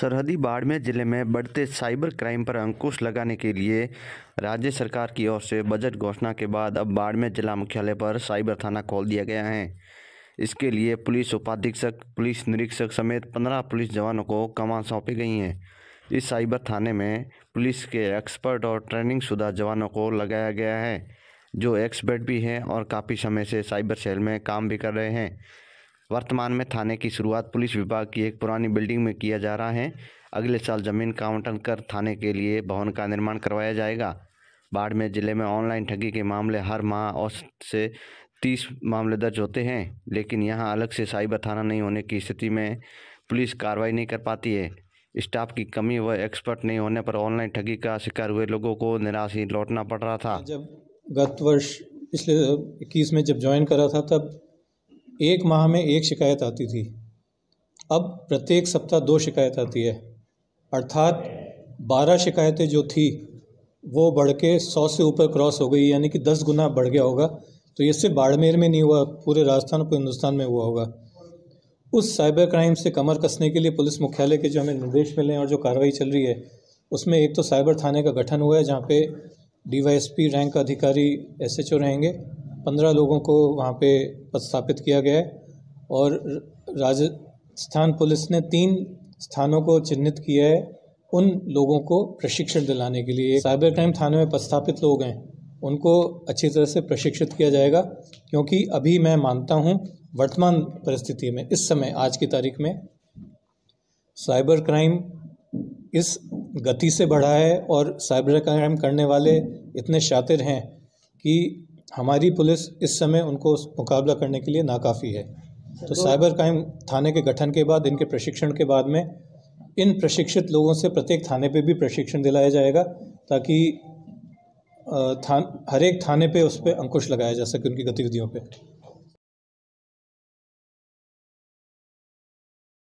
सरहदी बाड़मेर जिले में बढ़ते साइबर क्राइम पर अंकुश लगाने के लिए राज्य सरकार की ओर से बजट घोषणा के बाद अब बाड़मेर जिला मुख्यालय पर साइबर थाना खोल दिया गया है इसके लिए पुलिस उपाधीक्षक पुलिस निरीक्षक समेत पंद्रह पुलिस जवानों को कमान सौंपी गई हैं इस साइबर थाने में पुलिस के एक्सपर्ट और ट्रेनिंग शुदा जवानों को लगाया गया है जो एक्सपर्ट भी हैं और काफ़ी समय से साइबर सेल में काम भी कर रहे हैं वर्तमान में थाने की शुरुआत पुलिस विभाग की एक पुरानी बिल्डिंग में किया जा रहा है अगले साल जमीन का आवंटन कर थाने के लिए भवन का निर्माण करवाया जाएगा में जिले में ऑनलाइन ठगी के मामले हर माह औसत से तीस मामले दर्ज होते हैं लेकिन यहाँ अलग से साइबर थाना नहीं होने की स्थिति में पुलिस कार्रवाई नहीं कर पाती है स्टाफ की कमी व एक्सपर्ट नहीं होने पर ऑनलाइन ठगी का शिकार हुए लोगों को निराश ही लौटना पड़ रहा था जब गत वर्ष पिछले इक्कीस में जब ज्वाइन करा था तब एक माह में एक शिकायत आती थी अब प्रत्येक सप्ताह दो शिकायत आती है अर्थात बारह शिकायतें जो थी वो बढ़ के सौ से ऊपर क्रॉस हो गई यानी कि दस गुना बढ़ गया होगा तो ये सिर्फ बाड़मेर में नहीं हुआ पूरे राजस्थान पूरे हिंदुस्तान में हुआ होगा उस साइबर क्राइम से कमर कसने के लिए पुलिस मुख्यालय के जो हमें निर्देश मिले हैं और जो कार्रवाई चल रही है उसमें एक तो साइबर थाने का गठन हुआ है जहाँ पे डीवाईएसपी रैंक का अधिकारी एसएचओ रहेंगे पंद्रह लोगों को वहाँ पे पदस्थापित किया गया है और राजस्थान पुलिस ने तीन स्थानों को चिन्हित किया है उन लोगों को प्रशिक्षण दिलाने के लिए साइबर क्राइम थाने में पदस्थापित लोग हैं उनको अच्छी तरह से प्रशिक्षित किया जाएगा क्योंकि अभी मैं मानता हूँ वर्तमान परिस्थिति में इस समय आज की तारीख में साइबर क्राइम इस गति से बढ़ा है और साइबर क्राइम करने वाले इतने शातिर हैं कि हमारी पुलिस इस समय उनको मुकाबला करने के लिए नाकाफ़ी है तो, तो साइबर क्राइम थाने के गठन के बाद इनके प्रशिक्षण के बाद में इन प्रशिक्षित लोगों से प्रत्येक थाने पे भी प्रशिक्षण दिलाया जाएगा ताकि थान हर एक थाने पे उस पर अंकुश लगाया जा सके उनकी गतिविधियों पे